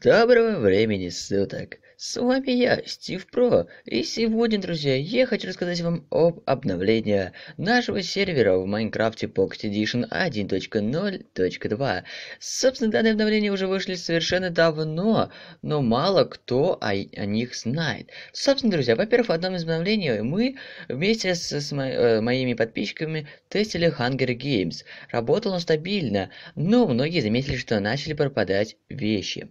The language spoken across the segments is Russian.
Доброго времени суток! С вами я, Стив Про, и сегодня, друзья, я хочу рассказать вам об обновлении нашего сервера в Майнкрафте Pocket Edition 1.0.2. Собственно, данные обновления уже вышли совершенно давно, но мало кто о, о них знает. Собственно, друзья, во-первых, в одном из обновлений мы вместе с, с мо э, моими подписчиками тестили Hunger Games. Работал он стабильно, но многие заметили, что начали пропадать вещи.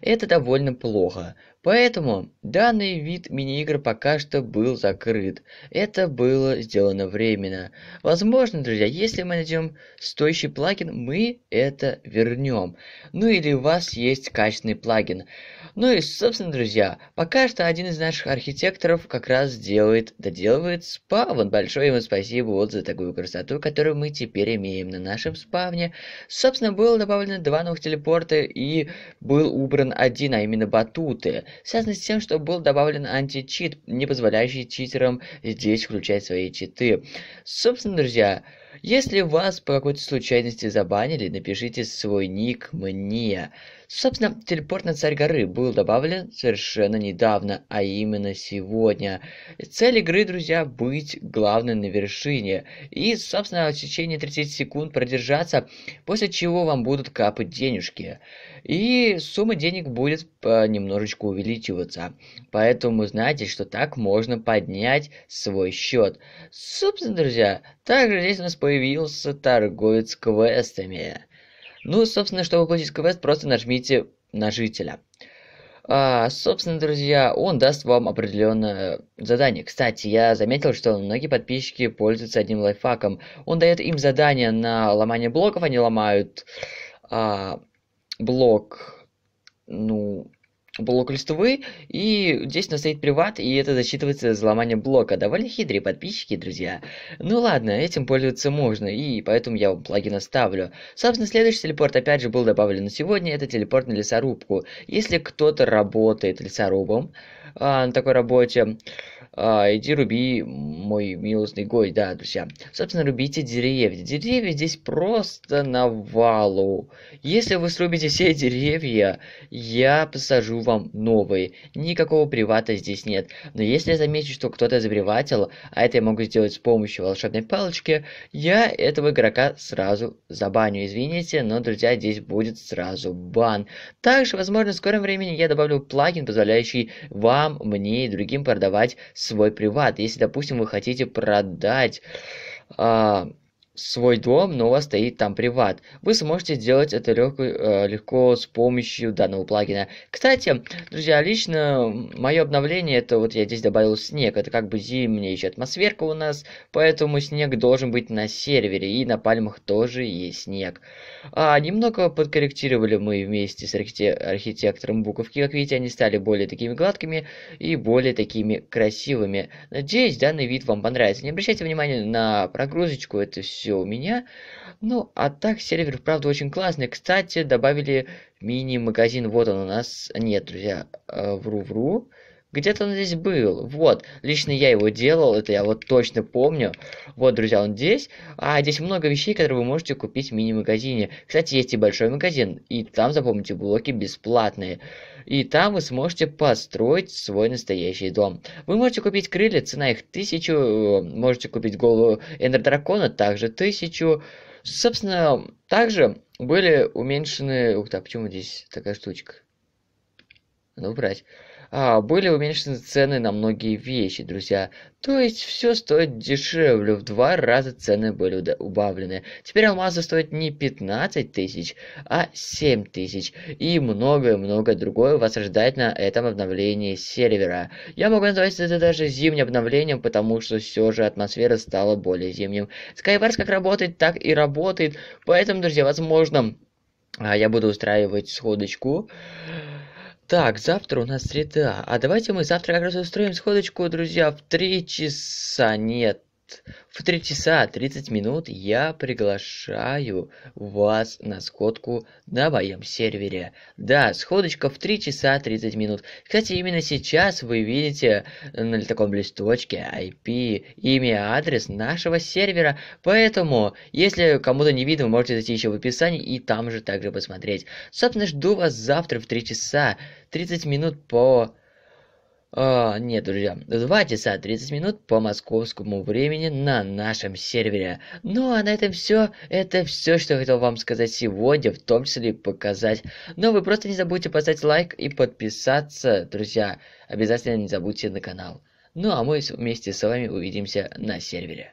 Это довольно плохо. Поэтому данный вид мини-игр пока что был закрыт. Это было сделано временно. Возможно, друзья, если мы найдем стоящий плагин, мы это вернем. Ну или у вас есть качественный плагин. Ну и, собственно, друзья, пока что один из наших архитекторов как раз делает, доделывает спавн. Большое ему спасибо вот за такую красоту, которую мы теперь имеем на нашем спавне. Собственно, было добавлено два новых телепорта и был убран Сюрен 1, а именно батуты, связано с тем, что был добавлен античит, не позволяющий читерам здесь включать свои читы. Собственно, друзья, если вас по какой-то случайности забанили, напишите свой ник мне. Собственно, телепорт на царь горы был добавлен совершенно недавно, а именно сегодня. Цель игры, друзья, быть главным на вершине. И, собственно, в течение 30 секунд продержаться, после чего вам будут капать денежки и сумма денег будет немножечко увеличиваться. Поэтому знаете, что так можно поднять свой счет. Собственно, друзья, также здесь у нас появился торговец квестами. Ну, собственно, чтобы получить квест, просто нажмите на жителя. А, собственно, друзья, он даст вам определенное задание. Кстати, я заметил, что многие подписчики пользуются одним лайфхаком. Он дает им задание на ломание блоков, они ломают а, блок, ну, блок листовый, и здесь у нас стоит приват, и это засчитывается взломание блока. Довольно хитрые подписчики, друзья. Ну ладно, этим пользоваться можно, и поэтому я вам плагин оставлю. Собственно, следующий телепорт опять же был добавлен сегодня, это телепорт на лесорубку. Если кто-то работает лесорубом а, на такой работе, а, иди руби, мой милостный гой. Да, друзья. Собственно, рубите деревья. Деревья здесь просто навалу. Если вы срубите все деревья, я посажу вам новые. Никакого привата здесь нет. Но если я замечу, что кто-то забреватил, а это я могу сделать с помощью волшебной палочки, я этого игрока сразу забаню. Извините, но, друзья, здесь будет сразу бан. Также, возможно, в скором времени я добавлю плагин, позволяющий вам, мне и другим продавать свой приват. Если, допустим, вы хотите продать а, свой дом, но у вас стоит там приват. Вы сможете сделать это легко, э, легко с помощью данного плагина. Кстати, друзья, лично мое обновление, это вот я здесь добавил снег, это как бы зимняя еще атмосферка у нас, поэтому снег должен быть на сервере, и на пальмах тоже есть снег. А, немного подкорректировали мы вместе с архитектором буковки, как видите, они стали более такими гладкими и более такими красивыми. Надеюсь, данный вид вам понравится. Не обращайте внимания на прогрузочку, это все все у меня. Ну, а так сервер, правда, очень классный. Кстати, добавили мини-магазин. Вот он у нас. Нет, друзья, э, вру-вру. Э, где-то он здесь был. Вот. Лично я его делал, это я вот точно помню. Вот, друзья, он здесь. А здесь много вещей, которые вы можете купить в мини-магазине. Кстати, есть и большой магазин. И там, запомните, блоки бесплатные. И там вы сможете построить свой настоящий дом. Вы можете купить крылья, цена их тысячу. Э, можете купить голову Эндер также тысячу. Собственно, также были уменьшены... Ух ты, а почему здесь такая штучка? Надо ну, убрать. А, были уменьшены цены на многие вещи, друзья. То есть все стоит дешевле, в два раза цены были убавлены. Теперь алмазы стоят не 15 тысяч, а 7 тысяч. И многое-многое другое вас ожидает на этом обновлении сервера. Я могу назвать это даже зимним обновлением, потому что все же атмосфера стала более зимним. Skywars как работает, так и работает. Поэтому, друзья, возможно, а, я буду устраивать сходочку. Так, завтра у нас среда. А давайте мы завтра как раз устроим сходочку, друзья, в 3 часа. Нет, в 3 часа 30 минут я приглашаю вас на сходку на моем сервере. Да, сходочка в 3 часа 30 минут. Кстати, именно сейчас вы видите на таком листочке IP, имя, адрес нашего сервера. Поэтому, если кому-то не видно, вы можете зайти еще в описании и там же также посмотреть. Собственно, жду вас завтра в 3 часа 30 минут по а, нет, друзья, 2 часа 30 минут по московскому времени на нашем сервере. Ну а на этом все. Это все, что я хотел вам сказать сегодня, в том числе показать. Но вы просто не забудьте поставить лайк и подписаться, друзья. Обязательно не забудьте на канал. Ну а мы вместе с вами увидимся на сервере.